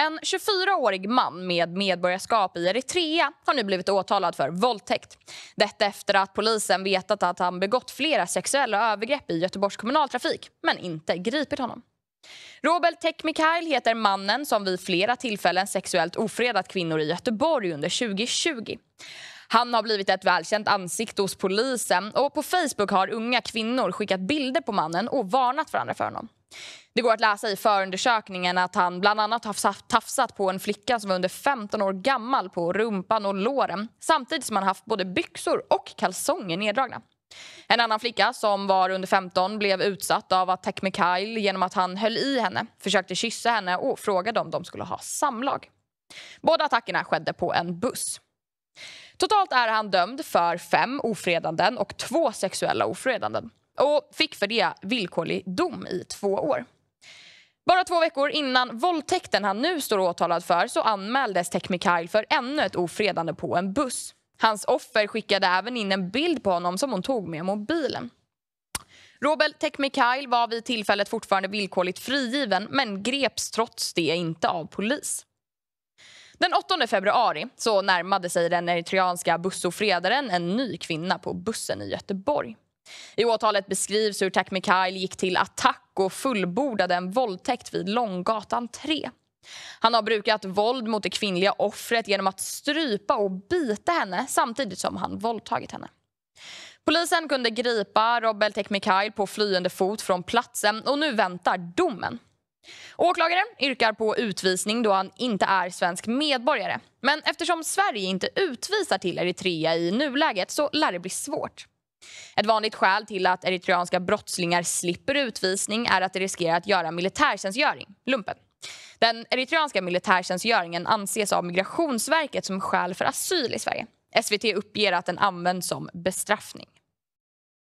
En 24-årig man med medborgarskap i Eritrea har nu blivit åtalad för våldtäkt. Detta efter att polisen vetat att han begått flera sexuella övergrepp i Göteborgs kommunaltrafik men inte gripit honom. Robert Tekmikail heter mannen som vid flera tillfällen sexuellt ofredat kvinnor i Göteborg under 2020. Han har blivit ett välkänt ansikte hos polisen och på Facebook har unga kvinnor skickat bilder på mannen och varnat varandra för honom. Det går att läsa i förundersökningen att han bland annat har tafsat på en flicka som var under 15 år gammal på rumpan och låren samtidigt som han haft både byxor och kalsonger neddragna. En annan flicka som var under 15 blev utsatt av Attack Mikhail genom att han höll i henne, försökte kyssa henne och frågade om de skulle ha samlag. Båda attackerna skedde på en buss. Totalt är han dömd för fem ofredanden och två sexuella ofredanden och fick för det villkorlig dom i två år. Bara två veckor innan våldtäkten han nu står åtalad för så anmäldes Tech Mikhail för ännu ett ofredande på en buss. Hans offer skickade även in en bild på honom som hon tog med mobilen. Robel Tekmikail var vid tillfället fortfarande villkorligt frigiven men greps trots det inte av polis. Den 8 februari så närmade sig den eritreanska bussofredaren en ny kvinna på bussen i Göteborg. I åtalet beskrivs hur Takmi Kyle gick till attack och fullbordade en våldtäkt vid Långgatan 3. Han har brukat våld mot det kvinnliga offret genom att strypa och bita henne samtidigt som han våldtagit henne. Polisen kunde gripa Robel Tekmikail på flyende fot från platsen och nu väntar domen. Åklagaren yrkar på utvisning då han inte är svensk medborgare. Men eftersom Sverige inte utvisar till Eritrea i nuläget så lär det bli svårt. Ett vanligt skäl till att eritreanska brottslingar slipper utvisning är att de riskerar att göra militärtjänstgöring, lumpen. Den eritreanska militärtjänstgöringen anses av Migrationsverket som skäl för asyl i Sverige. SVT uppger att den används som bestraffning.